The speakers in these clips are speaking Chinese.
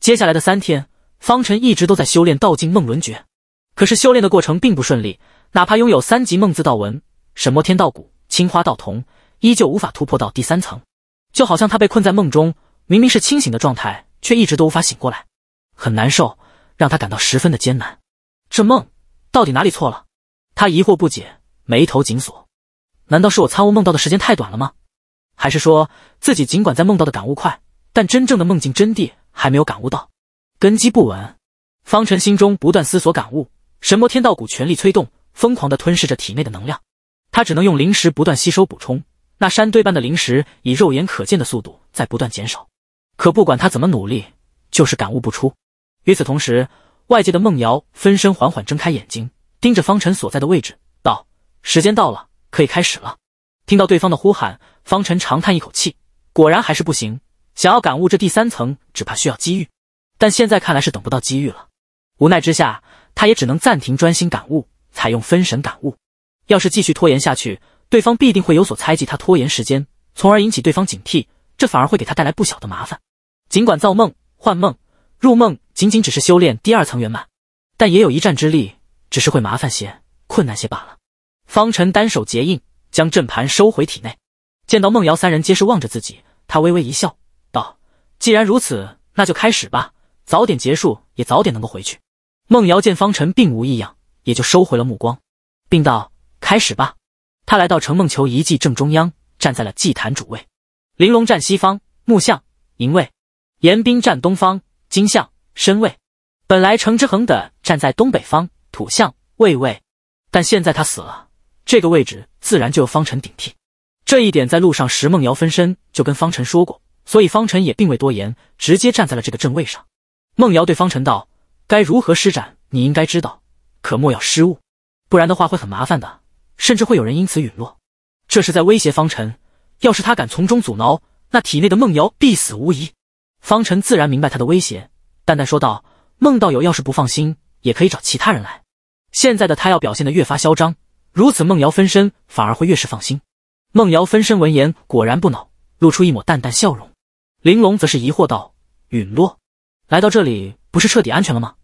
接下来的三天，方辰一直都在修炼《道境梦轮诀》，可是修炼的过程并不顺利。哪怕拥有三级梦字道文、沈墨天道骨、青花道瞳，依旧无法突破到第三层。就好像他被困在梦中，明明是清醒的状态，却一直都无法醒过来，很难受，让他感到十分的艰难。这梦到底哪里错了？他疑惑不解，眉头紧锁。难道是我参悟梦到的时间太短了吗？还是说自己尽管在梦到的感悟快，但真正的梦境真谛？还没有感悟到，根基不稳。方辰心中不断思索感悟，神魔天道谷全力催动，疯狂的吞噬着体内的能量。他只能用灵石不断吸收补充，那山堆般的灵石以肉眼可见的速度在不断减少。可不管他怎么努力，就是感悟不出。与此同时，外界的梦瑶分身缓缓睁开眼睛，盯着方辰所在的位置，道：“时间到了，可以开始了。”听到对方的呼喊，方辰长叹一口气，果然还是不行。想要感悟这第三层，只怕需要机遇，但现在看来是等不到机遇了。无奈之下，他也只能暂停专心感悟，采用分神感悟。要是继续拖延下去，对方必定会有所猜忌，他拖延时间，从而引起对方警惕，这反而会给他带来不小的麻烦。尽管造梦、幻梦、入梦仅仅只是修炼第二层圆满，但也有一战之力，只是会麻烦些、困难些罢了。方辰单手结印，将阵盘收回体内。见到梦瑶三人皆是望着自己，他微微一笑。既然如此，那就开始吧。早点结束，也早点能够回去。孟瑶见方辰并无异样，也就收回了目光，并道：“开始吧。”他来到程梦球遗迹正中央，站在了祭坛主位。玲珑站西方木像银位，严冰站东方金像身位。本来程之恒等站在东北方土象、魏魏，但现在他死了，这个位置自然就由方辰顶替。这一点在路上石梦瑶分身就跟方辰说过。所以方辰也并未多言，直接站在了这个阵位上。孟瑶对方辰道：“该如何施展，你应该知道，可莫要失误，不然的话会很麻烦的，甚至会有人因此陨落。”这是在威胁方辰，要是他敢从中阻挠，那体内的孟瑶必死无疑。方辰自然明白他的威胁，淡淡说道：“孟道友要是不放心，也可以找其他人来。现在的他要表现得越发嚣张，如此孟瑶分身反而会越是放心。”孟瑶分身闻言果然不恼，露出一抹淡淡笑容。玲珑则是疑惑道：“陨落来到这里，不是彻底安全了吗？”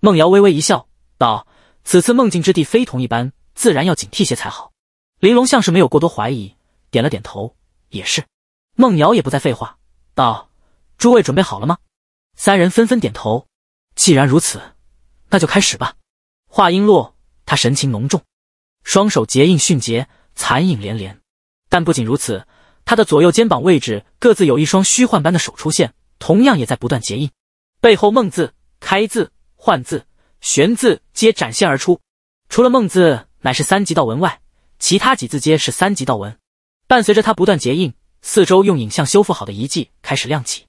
孟瑶微微一笑，道：“此次梦境之地非同一般，自然要警惕些才好。”玲珑像是没有过多怀疑，点了点头。也是。孟瑶也不再废话，道：“诸位准备好了吗？”三人纷纷点头。既然如此，那就开始吧。话音落，他神情浓重，双手结印迅捷，残影连连。但不仅如此。他的左右肩膀位置各自有一双虚幻般的手出现，同样也在不断结印，背后梦字、开字、幻字、玄字皆展现而出。除了梦字乃是三级道文外，其他几字皆是三级道文。伴随着他不断结印，四周用影像修复好的遗迹开始亮起，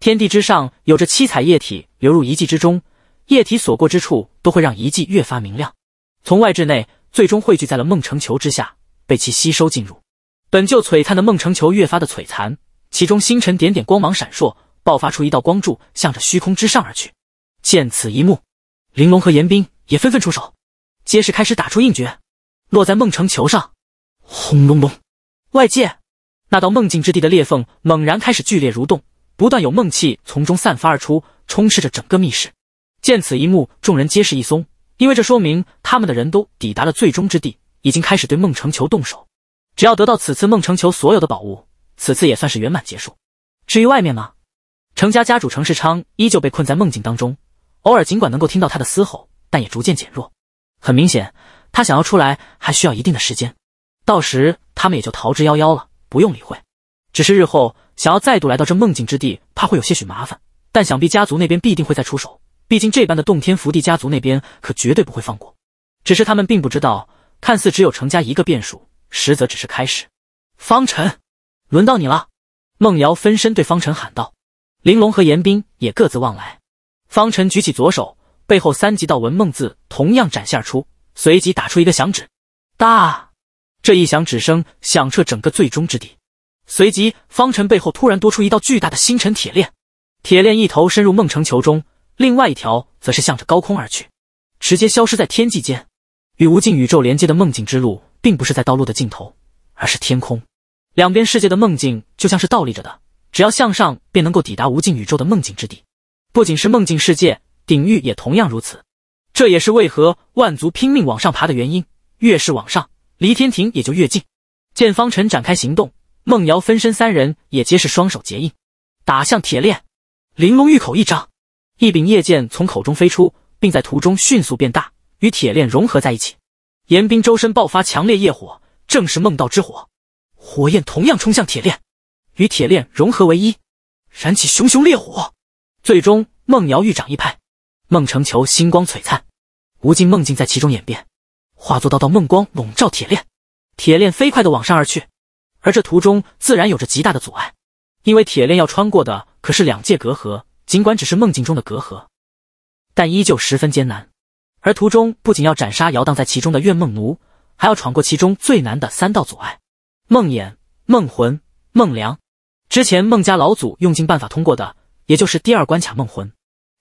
天地之上有着七彩液体流入遗迹之中，液体所过之处都会让遗迹越发明亮，从外至内，最终汇聚在了梦成球之下，被其吸收进入。本就璀璨的梦成球越发的璀璨，其中星辰点点光芒闪烁，爆发出一道光柱，向着虚空之上而去。见此一幕，玲珑和严冰也纷纷出手，皆是开始打出印诀，落在梦成球上。轰隆隆！外界那道梦境之地的裂缝猛然开始剧烈蠕动，不断有梦气从中散发而出，充斥着整个密室。见此一幕，众人皆是一松，因为这说明他们的人都抵达了最终之地，已经开始对梦成球动手。只要得到此次孟成球所有的宝物，此次也算是圆满结束。至于外面吗？程家家主程世昌依旧被困在梦境当中，偶尔尽管能够听到他的嘶吼，但也逐渐减弱。很明显，他想要出来还需要一定的时间，到时他们也就逃之夭夭了，不用理会。只是日后想要再度来到这梦境之地，怕会有些许麻烦。但想必家族那边必定会再出手，毕竟这般的洞天福地，家族那边可绝对不会放过。只是他们并不知道，看似只有程家一个变数。实则只是开始，方辰，轮到你了！梦瑶分身对方辰喊道。玲珑和严冰也各自望来。方辰举起左手，背后三级道纹梦字同样展现出，随即打出一个响指。哒！这一响指声响彻整个最终之地。随即，方辰背后突然多出一道巨大的星辰铁链，铁链一头深入梦城球中，另外一条则是向着高空而去，直接消失在天际间，与无尽宇宙连接的梦境之路。并不是在道路的尽头，而是天空。两边世界的梦境就像是倒立着的，只要向上便能够抵达无尽宇宙的梦境之地。不仅是梦境世界，顶域也同样如此。这也是为何万族拼命往上爬的原因。越是往上，离天庭也就越近。见方辰展开行动，梦瑶分身三人也皆是双手结印，打向铁链。玲珑玉口一张，一柄叶剑从口中飞出，并在途中迅速变大，与铁链融合在一起。严冰周身爆发强烈业火，正是梦道之火，火焰同样冲向铁链，与铁链融合为一，燃起熊熊烈火。最终梦瑶玉掌一拍，梦成球星光璀璨，无尽梦境在其中演变，化作道道梦光笼罩铁链，铁链飞快的往上而去。而这途中自然有着极大的阻碍，因为铁链要穿过的可是两界隔阂，尽管只是梦境中的隔阂，但依旧十分艰难。而途中不仅要斩杀摇荡在其中的怨梦奴，还要闯过其中最难的三道阻碍：梦魇、梦魂、梦梁。之前孟家老祖用尽办法通过的，也就是第二关卡梦魂。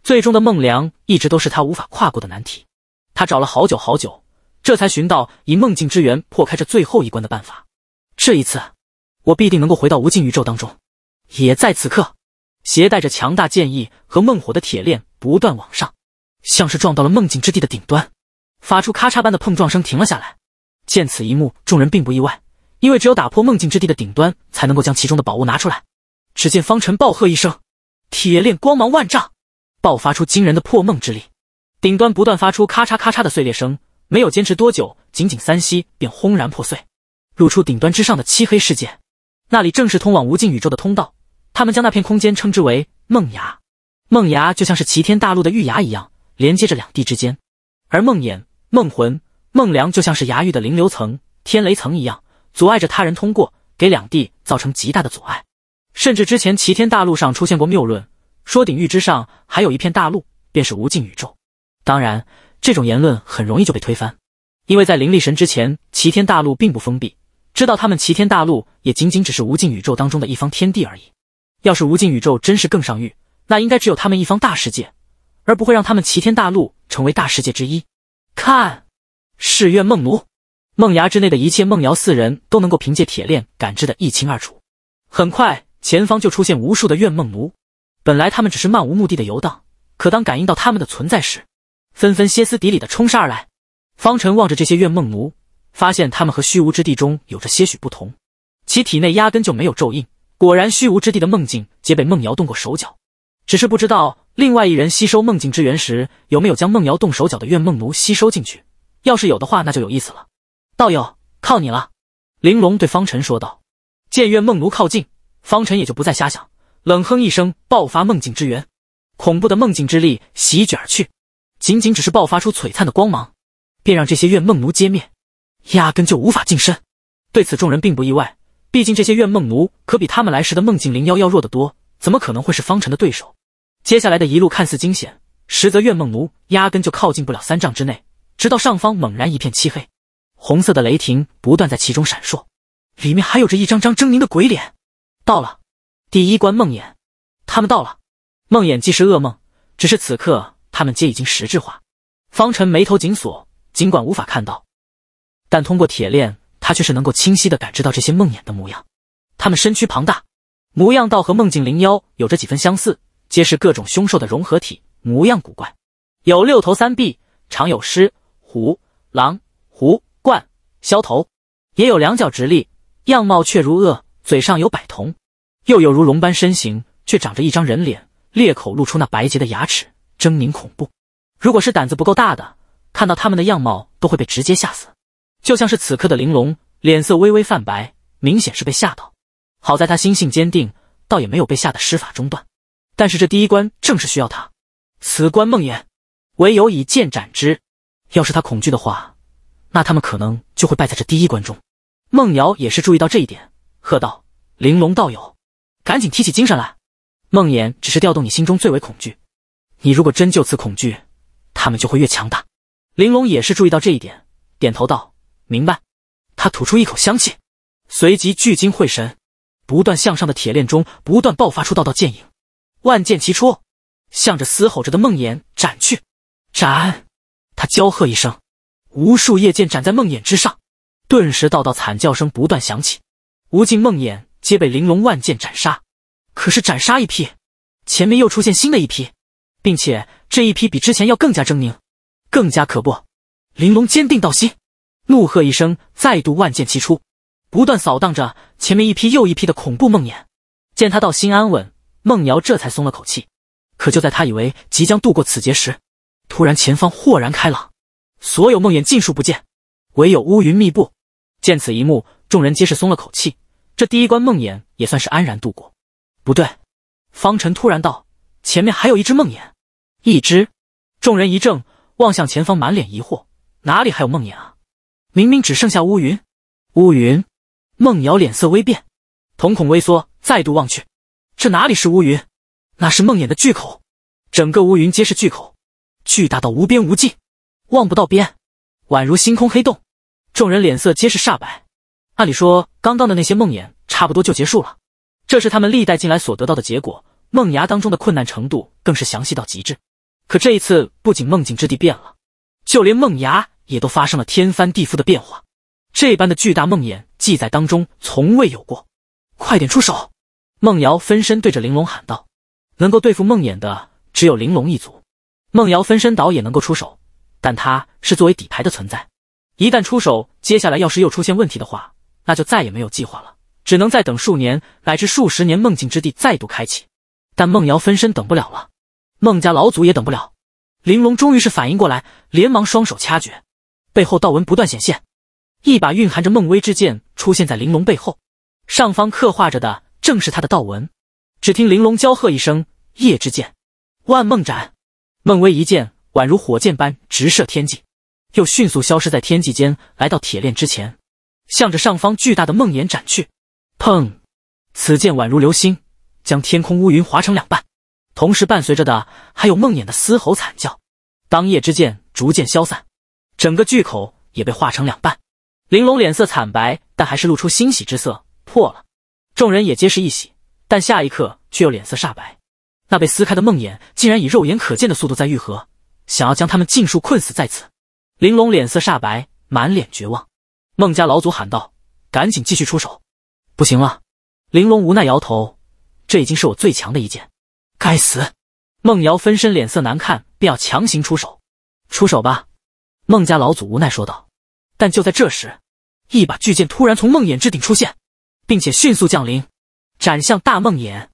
最终的梦梁一直都是他无法跨过的难题。他找了好久好久，这才寻到以梦境之源破开这最后一关的办法。这一次，我必定能够回到无尽宇宙当中。也在此刻，携带着强大剑意和梦火的铁链不断往上。像是撞到了梦境之地的顶端，发出咔嚓般的碰撞声，停了下来。见此一幕，众人并不意外，因为只有打破梦境之地的顶端，才能够将其中的宝物拿出来。只见方辰暴喝一声，铁链光芒万丈，爆发出惊人的破梦之力。顶端不断发出咔嚓咔嚓的碎裂声，没有坚持多久，仅仅三息便轰然破碎，露出顶端之上的漆黑世界。那里正是通往无尽宇宙的通道。他们将那片空间称之为梦崖，梦崖就像是齐天大陆的玉崖一样。连接着两地之间，而梦魇、梦魂、梦梁就像是牙狱的灵流层、天雷层一样，阻碍着他人通过，给两地造成极大的阻碍。甚至之前齐天大陆上出现过谬论，说鼎域之上还有一片大陆，便是无尽宇宙。当然，这种言论很容易就被推翻，因为在灵力神之前，齐天大陆并不封闭，知道他们齐天大陆也仅仅只是无尽宇宙当中的一方天地而已。要是无尽宇宙真是更上域，那应该只有他们一方大世界。而不会让他们齐天大陆成为大世界之一。看，是怨梦奴，梦崖之内的一切，梦瑶四人都能够凭借铁链感知的一清二楚。很快，前方就出现无数的怨梦奴。本来他们只是漫无目的的游荡，可当感应到他们的存在时，纷纷歇斯底里的冲杀而来。方辰望着这些怨梦奴，发现他们和虚无之地中有着些许不同，其体内压根就没有咒印。果然，虚无之地的梦境皆被梦瑶动过手脚，只是不知道。另外一人吸收梦境之源时，有没有将梦瑶动手脚的怨梦奴吸收进去？要是有的话，那就有意思了。道友，靠你了！玲珑对方尘说道。见怨梦奴靠近，方辰也就不再瞎想，冷哼一声，爆发梦境之源，恐怖的梦境之力席卷而去。仅仅只是爆发出璀璨的光芒，便让这些怨梦奴歼灭，压根就无法近身。对此，众人并不意外，毕竟这些怨梦奴可比他们来时的梦境灵妖要弱得多，怎么可能会是方辰的对手？接下来的一路看似惊险，实则怨梦奴压根就靠近不了三丈之内。直到上方猛然一片漆黑，红色的雷霆不断在其中闪烁，里面还有着一张张狰狞的鬼脸。到了第一关梦魇，他们到了。梦魇既是噩梦，只是此刻他们皆已经实质化。方辰眉头紧锁，尽管无法看到，但通过铁链，他却是能够清晰的感知到这些梦魇的模样。他们身躯庞大，模样倒和梦境灵妖有着几分相似。皆是各种凶兽的融合体，模样古怪，有六头三臂，常有狮、虎、狼、狐、冠、枭头；也有两脚直立，样貌却如鳄，嘴上有百瞳；又有如龙般身形，却长着一张人脸，裂口露出那白洁的牙齿，狰狞恐怖。如果是胆子不够大的，看到他们的样貌，都会被直接吓死。就像是此刻的玲珑，脸色微微泛白，明显是被吓到。好在他心性坚定，倒也没有被吓得施法中断。但是这第一关正是需要他，此关梦魇，唯有以剑斩之。要是他恐惧的话，那他们可能就会败在这第一关中。梦瑶也是注意到这一点，喝道：“玲珑道友，赶紧提起精神来！梦魇只是调动你心中最为恐惧，你如果真就此恐惧，他们就会越强大。”玲珑也是注意到这一点，点头道：“明白。”他吐出一口香气，随即聚精会神，不断向上的铁链中不断爆发出道道剑影。万剑齐出，向着嘶吼着的梦魇斩去！斩！他娇喝一声，无数夜剑斩在梦魇之上，顿时道道惨叫声不断响起，无尽梦魇皆被玲珑万剑斩杀。可是斩杀一批，前面又出现新的一批，并且这一批比之前要更加狰狞，更加可怖。玲珑坚定道心，怒喝一声，再度万剑齐出，不断扫荡着前面一批又一批的恐怖梦魇。见他道心安稳。孟瑶这才松了口气，可就在他以为即将度过此劫时，突然前方豁然开朗，所有梦魇尽数不见，唯有乌云密布。见此一幕，众人皆是松了口气，这第一关梦魇也算是安然度过。不对，方辰突然道：“前面还有一只梦魇，一只。”众人一怔，望向前方，满脸疑惑：“哪里还有梦魇啊？明明只剩下乌云。”乌云。孟瑶脸色微变，瞳孔微缩，再度望去。这哪里是乌云，那是梦魇的巨口，整个乌云皆是巨口，巨大到无边无际，望不到边，宛如星空黑洞。众人脸色皆是煞白。按理说，刚刚的那些梦魇差不多就结束了，这是他们历代进来所得到的结果。梦崖当中的困难程度更是详细到极致。可这一次，不仅梦境之地变了，就连梦魇也都发生了天翻地覆的变化。这般的巨大梦魇，记载当中从未有过。快点出手！孟瑶分身对着玲珑喊道：“能够对付梦魇的，只有玲珑一族。孟瑶分身倒也能够出手，但他是作为底牌的存在。一旦出手，接下来要是又出现问题的话，那就再也没有计划了，只能再等数年乃至数十年，梦境之地再度开启。但孟瑶分身等不了了，孟家老祖也等不了。”玲珑终于是反应过来，连忙双手掐诀，背后道纹不断显现，一把蕴含着梦威之剑出现在玲珑背后，上方刻画着的。正是他的道文。只听玲珑娇喝一声：“夜之剑，万梦斩！”孟威一剑宛如火箭般直射天际，又迅速消失在天际间，来到铁链之前，向着上方巨大的梦魇斩去。砰！此剑宛如流星，将天空乌云划成两半，同时伴随着的还有梦魇的嘶吼惨叫。当夜之剑逐渐消散，整个巨口也被化成两半。玲珑脸色惨白，但还是露出欣喜之色：“破了！”众人也皆是一喜，但下一刻却又脸色煞白。那被撕开的梦魇竟然以肉眼可见的速度在愈合，想要将他们尽数困死在此。玲珑脸色煞白，满脸绝望。孟家老祖喊道：“赶紧继续出手！”不行了，玲珑无奈摇头：“这已经是我最强的一剑。”该死！孟瑶分身脸色难看，便要强行出手。出手吧！孟家老祖无奈说道。但就在这时，一把巨剑突然从梦魇之顶出现。并且迅速降临，斩向大梦魇。